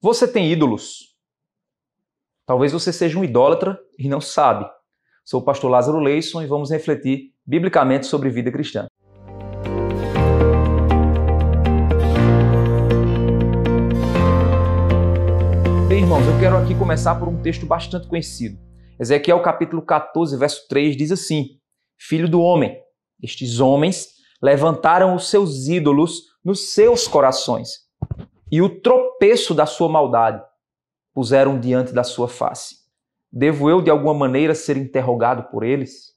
Você tem ídolos? Talvez você seja um idólatra e não sabe. Sou o pastor Lázaro Leisson e vamos refletir biblicamente sobre vida cristã. Bem, irmãos, eu quero aqui começar por um texto bastante conhecido. Ezequiel capítulo 14, verso 3 diz assim: Filho do homem, estes homens levantaram os seus ídolos nos seus corações e o tropeço da sua maldade puseram diante da sua face. Devo eu de alguma maneira ser interrogado por eles?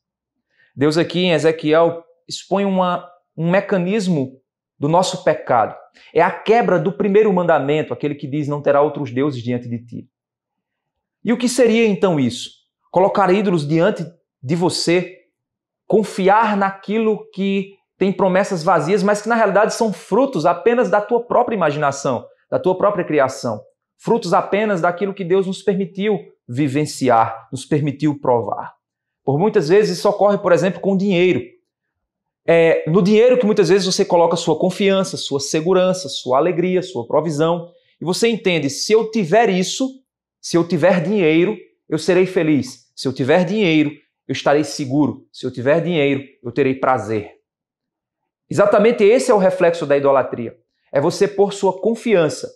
Deus aqui em Ezequiel expõe uma, um mecanismo do nosso pecado. É a quebra do primeiro mandamento, aquele que diz não terá outros deuses diante de ti. E o que seria então isso? Colocar ídolos diante de você, confiar naquilo que tem promessas vazias, mas que na realidade são frutos apenas da tua própria imaginação, da tua própria criação. Frutos apenas daquilo que Deus nos permitiu vivenciar, nos permitiu provar. Por muitas vezes isso ocorre, por exemplo, com o dinheiro. É no dinheiro que muitas vezes você coloca sua confiança, sua segurança, sua alegria, sua provisão. E você entende: se eu tiver isso, se eu tiver dinheiro, eu serei feliz. Se eu tiver dinheiro, eu estarei seguro. Se eu tiver dinheiro, eu terei prazer. Exatamente esse é o reflexo da idolatria. É você pôr sua confiança,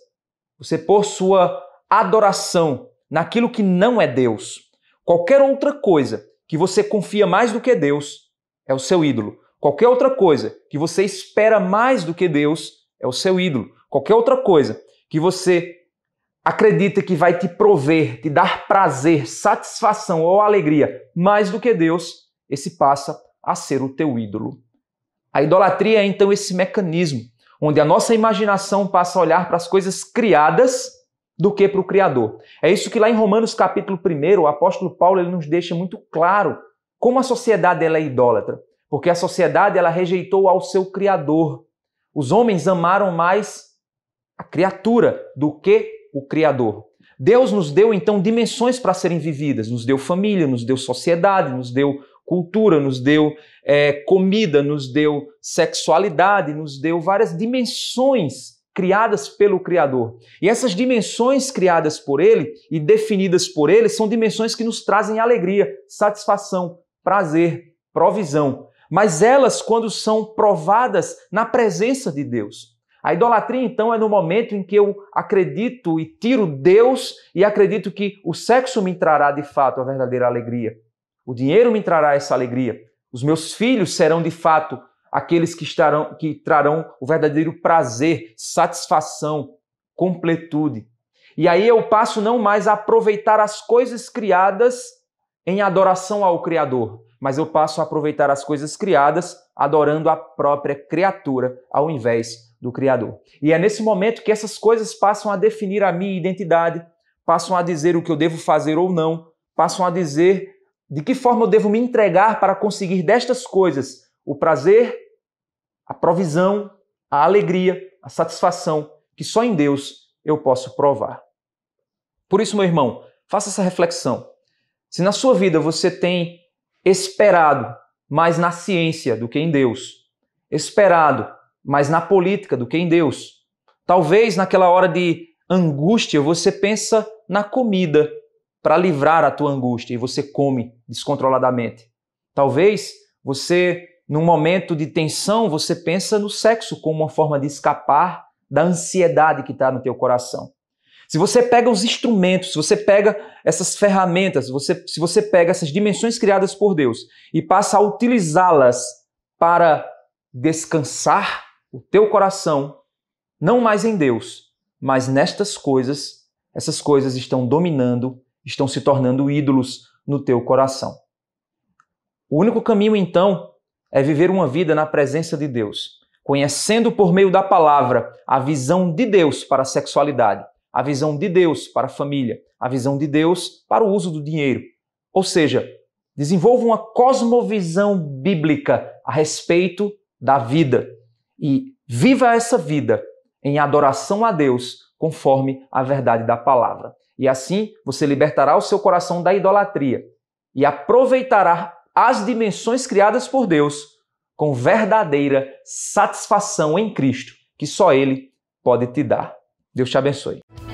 você pôr sua adoração naquilo que não é Deus. Qualquer outra coisa que você confia mais do que Deus é o seu ídolo. Qualquer outra coisa que você espera mais do que Deus é o seu ídolo. Qualquer outra coisa que você acredita que vai te prover, te dar prazer, satisfação ou alegria mais do que Deus, esse passa a ser o teu ídolo. A idolatria é então esse mecanismo onde a nossa imaginação passa a olhar para as coisas criadas do que para o Criador. É isso que lá em Romanos capítulo 1, o apóstolo Paulo ele nos deixa muito claro como a sociedade ela é idólatra, porque a sociedade ela rejeitou ao seu Criador. Os homens amaram mais a criatura do que o Criador. Deus nos deu então dimensões para serem vividas, nos deu família, nos deu sociedade, nos deu cultura nos deu, é, comida nos deu, sexualidade nos deu, várias dimensões criadas pelo Criador. E essas dimensões criadas por Ele e definidas por Ele são dimensões que nos trazem alegria, satisfação, prazer, provisão. Mas elas, quando são provadas na presença de Deus, a idolatria, então, é no momento em que eu acredito e tiro Deus e acredito que o sexo me trará de fato a verdadeira alegria, o dinheiro me trará essa alegria. Os meus filhos serão de fato aqueles que estarão que trarão o verdadeiro prazer, satisfação, completude. E aí eu passo não mais a aproveitar as coisas criadas em adoração ao criador, mas eu passo a aproveitar as coisas criadas adorando a própria criatura ao invés do criador. E é nesse momento que essas coisas passam a definir a minha identidade, passam a dizer o que eu devo fazer ou não, passam a dizer de que forma eu devo me entregar para conseguir destas coisas o prazer, a provisão, a alegria, a satisfação que só em Deus eu posso provar? Por isso, meu irmão, faça essa reflexão. Se na sua vida você tem esperado mais na ciência do que em Deus, esperado mais na política do que em Deus, talvez naquela hora de angústia você pensa na comida para livrar a tua angústia e você come descontroladamente. Talvez você, num momento de tensão, você pensa no sexo como uma forma de escapar da ansiedade que está no teu coração. Se você pega os instrumentos, se você pega essas ferramentas, você, se você pega essas dimensões criadas por Deus e passa a utilizá-las para descansar o teu coração, não mais em Deus, mas nestas coisas, essas coisas estão dominando, estão se tornando ídolos, no teu coração. O único caminho, então, é viver uma vida na presença de Deus, conhecendo por meio da palavra a visão de Deus para a sexualidade, a visão de Deus para a família, a visão de Deus para o uso do dinheiro. Ou seja, desenvolva uma cosmovisão bíblica a respeito da vida e viva essa vida em adoração a Deus conforme a verdade da palavra. E assim você libertará o seu coração da idolatria e aproveitará as dimensões criadas por Deus com verdadeira satisfação em Cristo, que só Ele pode te dar. Deus te abençoe.